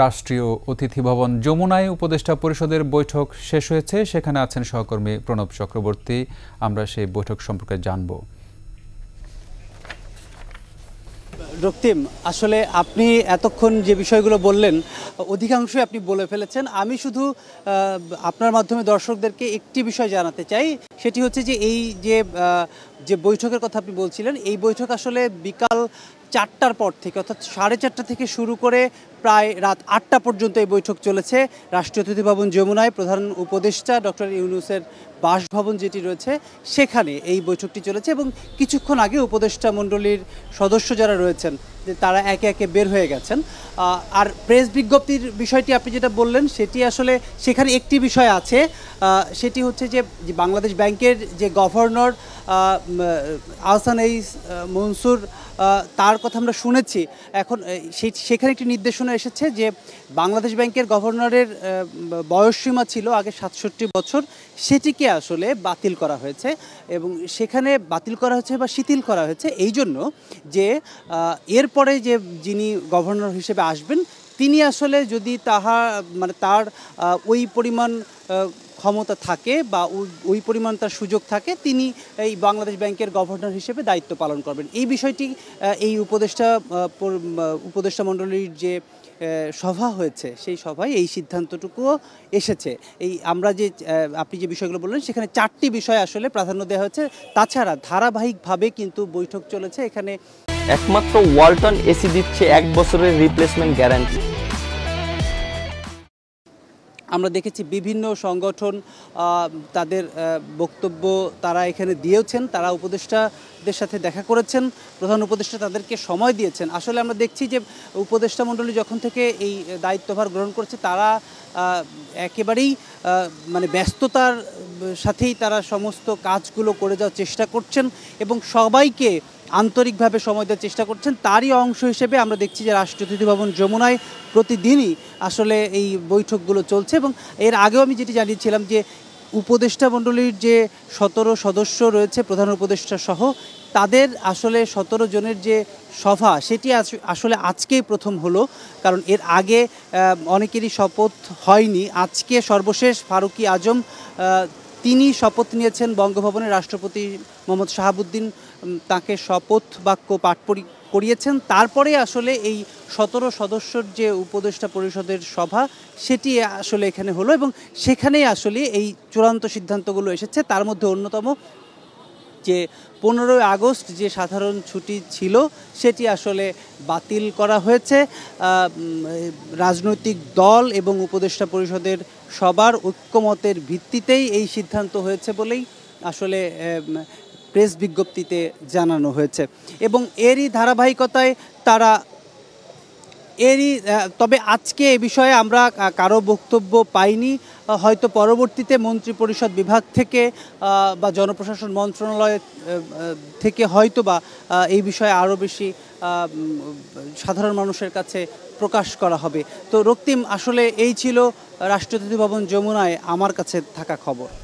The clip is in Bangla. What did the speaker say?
রাষ্ট্রীয় অতিথি ভবন যমুনায় উপদেষ্টা পরিষদের বৈঠক শেষ হয়েছে সেখানে আছেন সহকর্মী প্রণব চক্রবর্তী আমরা সেই বৈঠক সম্পর্কে জানব রক্তিম আসলে আপনি এতক্ষণ যে বিষয়গুলো বললেন অধিকাংশই আপনি বলে ফেলেছেন আমি শুধু আপনার মাধ্যমে দর্শকদেরকে একটি বিষয় জানাতে চাই সেটি হচ্ছে যে এই যে যে বৈঠকের কথা আপনি বলছিলেন এই বৈঠক আসলে বিকাল চারটার পর থেকে অর্থাৎ সাড়ে চারটা থেকে শুরু করে প্রায় রাত আটটা পর্যন্ত এই বৈঠক চলেছে রাষ্ট্রীয় অতিথি ভবন যমুনায় প্রধান উপদেষ্টা ডক্টর ইউনুসের বাসভবন যেটি রয়েছে সেখানে এই বৈঠকটি চলেছে এবং কিছুক্ষণ আগে উপদেষ্টা মণ্ডলীর সদস্য যারা রয়েছেন যে তারা একে একে বের হয়ে গেছেন আর প্রেস বিজ্ঞপ্তির বিষয়টি আপনি যেটা বললেন সেটি আসলে সেখানে একটি বিষয় আছে সেটি হচ্ছে যে বাংলাদেশ ব্যাংকের যে গভর্নর আহসান এই মনসুর তার কথা আমরা শুনেছি এখন সেখানে একটি নির্দেশনা এসেছে যে বাংলাদেশ ব্যাংকের গভর্নরের বয়সসীমা ছিল আগে সাতষট্টি বছর সেটিকে আসলে বাতিল করা হয়েছে এবং সেখানে বাতিল করা হয়েছে বা শিথিল করা হয়েছে এই জন্য যে এরপরে যে যিনি গভর্নর হিসেবে আসবেন তিনি আসলে যদি তাহা মানে তার ওই পরিমাণ ক্ষমতা থাকে বা ওই পরিমাণ তার সুযোগ থাকে তিনি এই বাংলাদেশ ব্যাংকের গভর্নর হিসেবে দায়িত্ব পালন করবেন এই বিষয়টি এই উপদেষ্টা উপদেষ্টা মণ্ডলীর যে সভা হয়েছে সেই সভায় এই সিদ্ধান্তটুকুও এসেছে এই আমরা যে আপনি যে বিষয়গুলো বললেন সেখানে চারটি বিষয় আসলে প্রাধান্য দেওয়া হয়েছে তাছাড়া ধারাবাহিকভাবে কিন্তু বৈঠক চলেছে এখানে একমাত্র ওয়ালটন এসি দিচ্ছে এক বছরের রিপ্লেসমেন্ট গ্যারান্টি আমরা দেখেছি বিভিন্ন সংগঠন তাদের বক্তব্য তারা এখানে দিয়েওছেন তারা উপদেষ্টাদের সাথে দেখা করেছেন প্রধান উপদেষ্টা তাদেরকে সময় দিয়েছেন আসলে আমরা দেখছি যে উপদেষ্টা মণ্ডলী যখন থেকে এই দায়িত্বভার গ্রহণ করছে তারা একেবারেই মানে ব্যস্ততার সাথেই তারা সমস্ত কাজগুলো করে যাওয়ার চেষ্টা করছেন এবং সবাইকে আন্তরিকভাবে সময় দেওয়ার চেষ্টা করছেন তারই অংশ হিসেবে আমরা দেখছি যে রাষ্ট্রীয় অতিথি ভবন যমুনায় প্রতিদিনই আসলে এই বৈঠকগুলো চলছে এবং এর আগেও আমি যেটি জানিয়েছিলাম যে উপদেষ্টা মণ্ডলীর যে সতেরো সদস্য রয়েছে প্রধান উপদেষ্টা সহ তাদের আসলে সতেরো জনের যে সভা সেটি আসলে আজকেই প্রথম হলো কারণ এর আগে অনেকেরই শপথ হয়নি আজকে সর্বশেষ ফারুকি আজম তিনি শপথ নিয়েছেন বঙ্গভবনে রাষ্ট্রপতি মোহাম্মদ শাহাবুদ্দিন তাকে শপথ বাক্য পাঠ করিয়েছেন তারপরে আসলে এই সতেরো সদস্যর যে উপদেষ্টা পরিষদের সভা সেটি আসলে এখানে হলো এবং সেখানেই আসলে এই চূড়ান্ত সিদ্ধান্তগুলো এসেছে তার মধ্যে অন্যতম যে পনেরোই আগস্ট যে সাধারণ ছুটি ছিল সেটি আসলে বাতিল করা হয়েছে রাজনৈতিক দল এবং উপদেষ্টা পরিষদের সবার ঐক্যমতের ভিত্তিতেই এই সিদ্ধান্ত হয়েছে বলেই আসলে প্রেস বিজ্ঞপ্তিতে জানানো হয়েছে এবং এরই ধারাবাহিকতায় তারা এরই তবে আজকে এ বিষয়ে আমরা কারো বক্তব্য পাইনি হয়তো পরবর্তীতে মন্ত্রিপরিষদ বিভাগ থেকে বা জনপ্রশাসন মন্ত্রণালয় থেকে হয়তো বা এই বিষয়ে আরও বেশি সাধারণ মানুষের কাছে প্রকাশ করা হবে তো রক্তিম আসলে এই ছিল রাষ্ট্রপতি ভবন যমুনায় আমার কাছে থাকা খবর